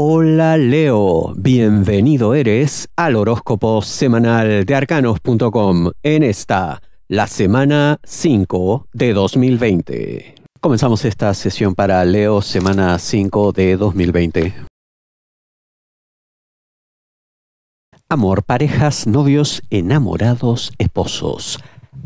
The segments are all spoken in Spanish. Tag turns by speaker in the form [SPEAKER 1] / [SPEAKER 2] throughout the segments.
[SPEAKER 1] Hola Leo, bienvenido eres al horóscopo semanal de arcanos.com en esta, la semana 5 de 2020. Comenzamos esta sesión para Leo, semana 5 de 2020. Amor, parejas, novios, enamorados, esposos.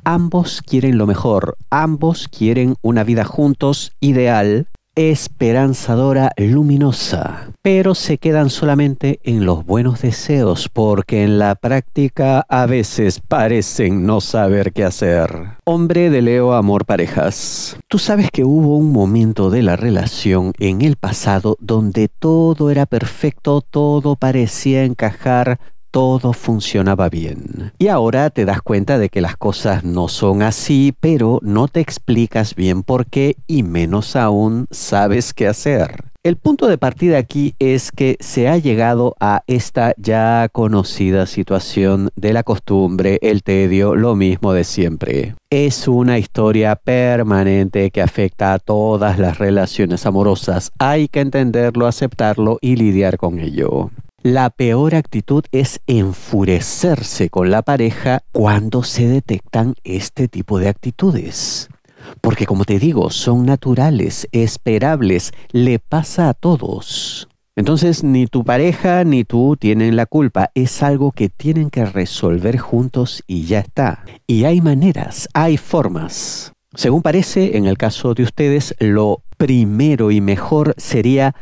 [SPEAKER 1] Ambos quieren lo mejor, ambos quieren una vida juntos ideal esperanzadora, luminosa. Pero se quedan solamente en los buenos deseos porque en la práctica a veces parecen no saber qué hacer. Hombre de Leo Amor Parejas. Tú sabes que hubo un momento de la relación en el pasado donde todo era perfecto, todo parecía encajar, todo funcionaba bien. Y ahora te das cuenta de que las cosas no son así, pero no te explicas bien por qué y menos aún sabes qué hacer. El punto de partida aquí es que se ha llegado a esta ya conocida situación de la costumbre, el tedio, lo mismo de siempre. Es una historia permanente que afecta a todas las relaciones amorosas. Hay que entenderlo, aceptarlo y lidiar con ello. La peor actitud es enfurecerse con la pareja cuando se detectan este tipo de actitudes. Porque como te digo, son naturales, esperables, le pasa a todos. Entonces ni tu pareja ni tú tienen la culpa, es algo que tienen que resolver juntos y ya está. Y hay maneras, hay formas. Según parece, en el caso de ustedes, lo primero y mejor sería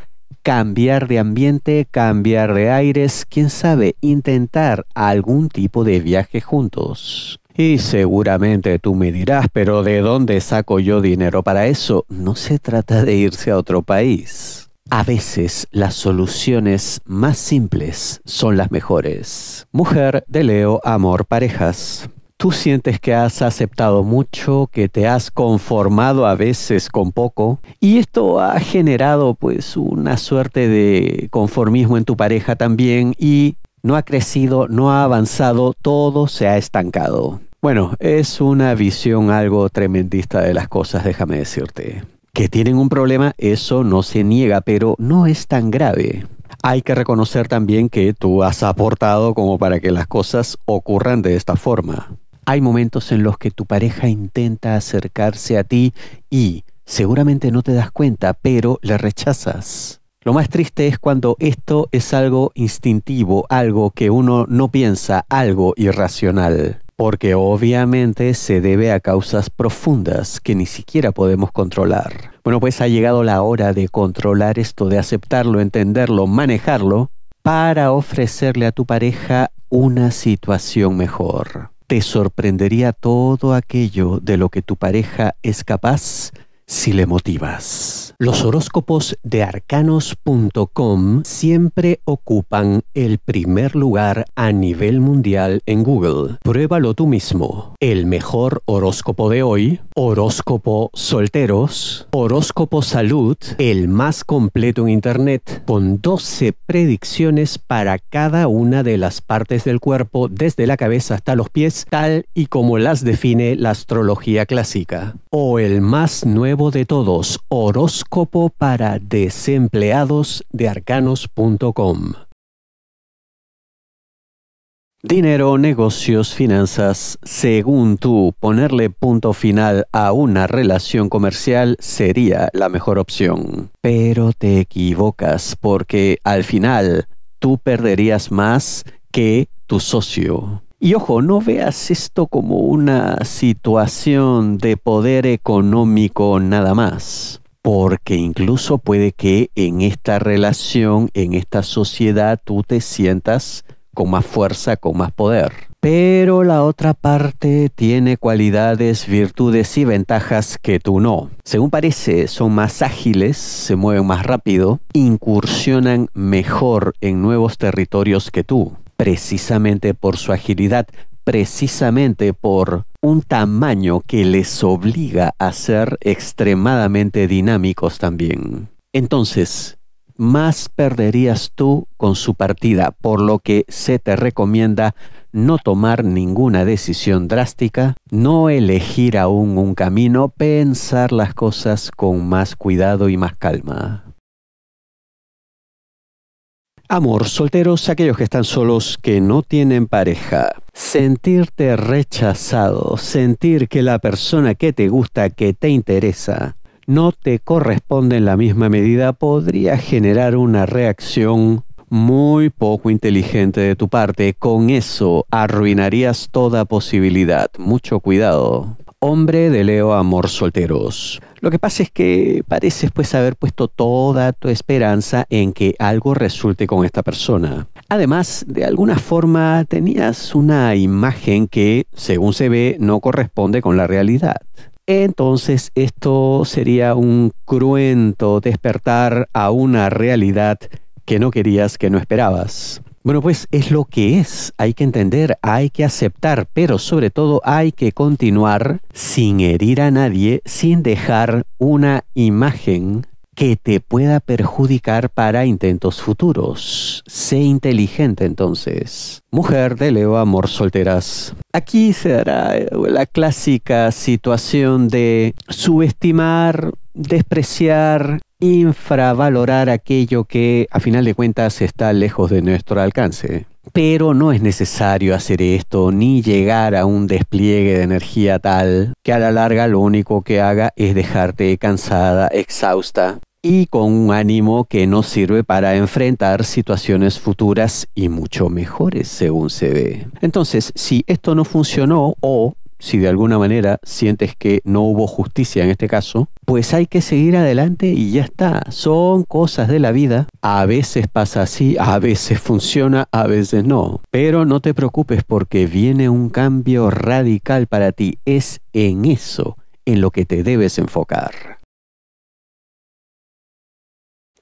[SPEAKER 1] cambiar de ambiente, cambiar de aires, quién sabe, intentar algún tipo de viaje juntos. Y seguramente tú me dirás, pero ¿de dónde saco yo dinero para eso? No se trata de irse a otro país. A veces las soluciones más simples son las mejores. Mujer de Leo Amor Parejas tú sientes que has aceptado mucho, que te has conformado a veces con poco, y esto ha generado pues una suerte de conformismo en tu pareja también y no ha crecido, no ha avanzado, todo se ha estancado. Bueno, es una visión algo tremendista de las cosas, déjame decirte. Que tienen un problema, eso no se niega, pero no es tan grave. Hay que reconocer también que tú has aportado como para que las cosas ocurran de esta forma. Hay momentos en los que tu pareja intenta acercarse a ti y seguramente no te das cuenta, pero le rechazas. Lo más triste es cuando esto es algo instintivo, algo que uno no piensa, algo irracional, porque obviamente se debe a causas profundas que ni siquiera podemos controlar. Bueno, pues ha llegado la hora de controlar esto, de aceptarlo, entenderlo, manejarlo, para ofrecerle a tu pareja una situación mejor te sorprendería todo aquello de lo que tu pareja es capaz si le motivas. Los horóscopos de arcanos.com siempre ocupan el primer lugar a nivel mundial en Google. Pruébalo tú mismo. El mejor horóscopo de hoy, horóscopo solteros, horóscopo salud, el más completo en Internet, con 12 predicciones para cada una de las partes del cuerpo, desde la cabeza hasta los pies, tal y como las define la astrología clásica. O el más nuevo de Todos, horóscopo para desempleados de arcanos.com. Dinero, negocios, finanzas. Según tú, ponerle punto final a una relación comercial sería la mejor opción. Pero te equivocas porque al final tú perderías más que tu socio. Y ojo, no veas esto como una situación de poder económico nada más, porque incluso puede que en esta relación, en esta sociedad, tú te sientas con más fuerza, con más poder. Pero la otra parte tiene cualidades, virtudes y ventajas que tú no. Según parece, son más ágiles, se mueven más rápido, incursionan mejor en nuevos territorios que tú precisamente por su agilidad, precisamente por un tamaño que les obliga a ser extremadamente dinámicos también. Entonces, más perderías tú con su partida, por lo que se te recomienda no tomar ninguna decisión drástica, no elegir aún un camino, pensar las cosas con más cuidado y más calma. Amor, solteros, aquellos que están solos, que no tienen pareja. Sentirte rechazado, sentir que la persona que te gusta, que te interesa, no te corresponde en la misma medida, podría generar una reacción muy poco inteligente de tu parte. Con eso arruinarías toda posibilidad. Mucho cuidado. Hombre de Leo Amor Solteros. Lo que pasa es que pareces pues haber puesto toda tu esperanza en que algo resulte con esta persona. Además, de alguna forma tenías una imagen que, según se ve, no corresponde con la realidad. Entonces esto sería un cruento despertar a una realidad que no querías, que no esperabas. Bueno, pues es lo que es, hay que entender, hay que aceptar, pero sobre todo hay que continuar sin herir a nadie, sin dejar una imagen que te pueda perjudicar para intentos futuros. Sé inteligente entonces. Mujer de Leo Amor Solteras. Aquí se dará eh, la clásica situación de subestimar, despreciar, infravalorar aquello que a final de cuentas está lejos de nuestro alcance. Pero no es necesario hacer esto ni llegar a un despliegue de energía tal que a la larga lo único que haga es dejarte cansada, exhausta y con un ánimo que no sirve para enfrentar situaciones futuras y mucho mejores según se ve. Entonces, si esto no funcionó o si de alguna manera sientes que no hubo justicia en este caso, pues hay que seguir adelante y ya está. Son cosas de la vida. A veces pasa así, a veces funciona, a veces no. Pero no te preocupes porque viene un cambio radical para ti. Es en eso en lo que te debes enfocar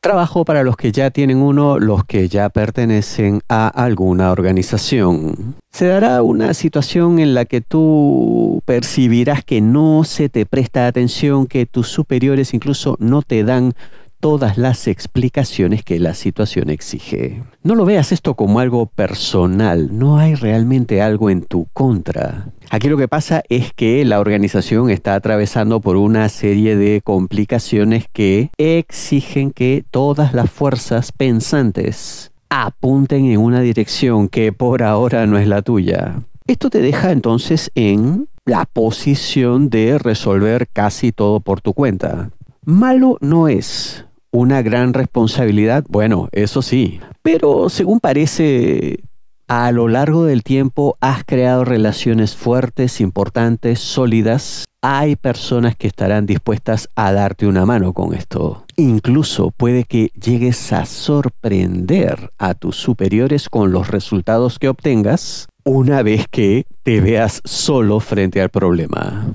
[SPEAKER 1] trabajo para los que ya tienen uno, los que ya pertenecen a alguna organización. Se dará una situación en la que tú percibirás que no se te presta atención, que tus superiores incluso no te dan todas las explicaciones que la situación exige. No lo veas esto como algo personal, no hay realmente algo en tu contra. Aquí lo que pasa es que la organización está atravesando por una serie de complicaciones que exigen que todas las fuerzas pensantes apunten en una dirección que por ahora no es la tuya. Esto te deja entonces en la posición de resolver casi todo por tu cuenta. Malo no es, una gran responsabilidad, bueno, eso sí, pero según parece, a lo largo del tiempo has creado relaciones fuertes, importantes, sólidas. Hay personas que estarán dispuestas a darte una mano con esto. Incluso puede que llegues a sorprender a tus superiores con los resultados que obtengas una vez que te veas solo frente al problema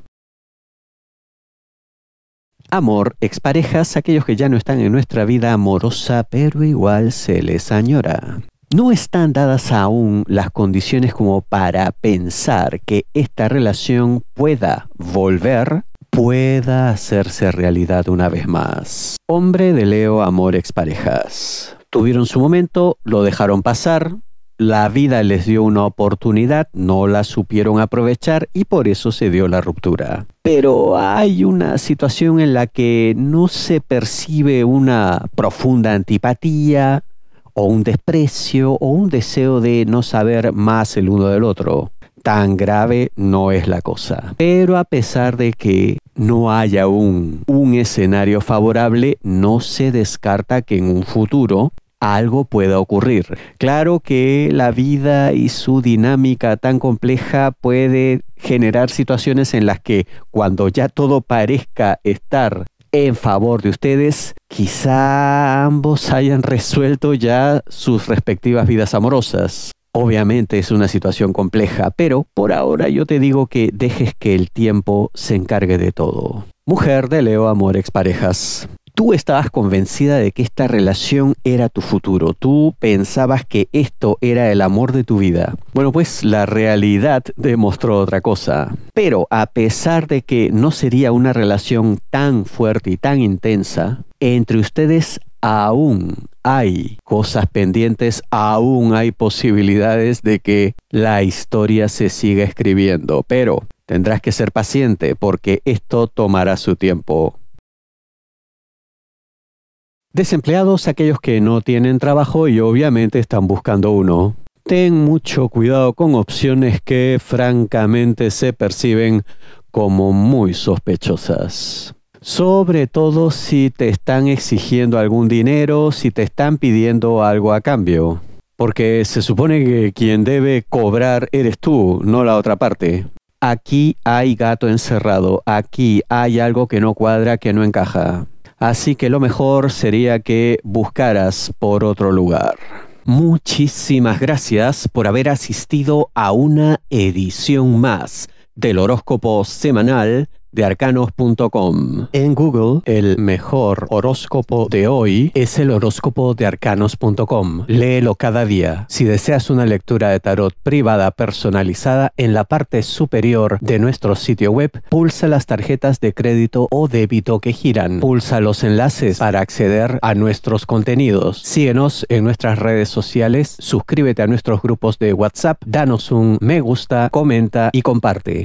[SPEAKER 1] amor, exparejas, aquellos que ya no están en nuestra vida amorosa, pero igual se les añora. No están dadas aún las condiciones como para pensar que esta relación pueda volver, pueda hacerse realidad una vez más. Hombre de Leo, amor, exparejas. Tuvieron su momento, lo dejaron pasar, la vida les dio una oportunidad, no la supieron aprovechar y por eso se dio la ruptura. Pero hay una situación en la que no se percibe una profunda antipatía o un desprecio o un deseo de no saber más el uno del otro. Tan grave no es la cosa. Pero a pesar de que no haya un, un escenario favorable, no se descarta que en un futuro algo pueda ocurrir. Claro que la vida y su dinámica tan compleja puede generar situaciones en las que cuando ya todo parezca estar en favor de ustedes, quizá ambos hayan resuelto ya sus respectivas vidas amorosas. Obviamente es una situación compleja, pero por ahora yo te digo que dejes que el tiempo se encargue de todo. Mujer de Leo Amor Parejas tú estabas convencida de que esta relación era tu futuro, tú pensabas que esto era el amor de tu vida. Bueno, pues la realidad demostró otra cosa. Pero a pesar de que no sería una relación tan fuerte y tan intensa, entre ustedes aún hay cosas pendientes, aún hay posibilidades de que la historia se siga escribiendo, pero tendrás que ser paciente porque esto tomará su tiempo. Desempleados, aquellos que no tienen trabajo y obviamente están buscando uno. Ten mucho cuidado con opciones que francamente se perciben como muy sospechosas. Sobre todo si te están exigiendo algún dinero, si te están pidiendo algo a cambio. Porque se supone que quien debe cobrar eres tú, no la otra parte. Aquí hay gato encerrado, aquí hay algo que no cuadra, que no encaja así que lo mejor sería que buscaras por otro lugar. Muchísimas gracias por haber asistido a una edición más del horóscopo semanal de arcanos.com. En Google, el mejor horóscopo de hoy es el horóscopo de arcanos.com. Léelo cada día. Si deseas una lectura de tarot privada personalizada en la parte superior de nuestro sitio web, pulsa las tarjetas de crédito o débito que giran. Pulsa los enlaces para acceder a nuestros contenidos. Síguenos en nuestras redes sociales, suscríbete a nuestros grupos de WhatsApp, danos un me gusta, comenta y comparte.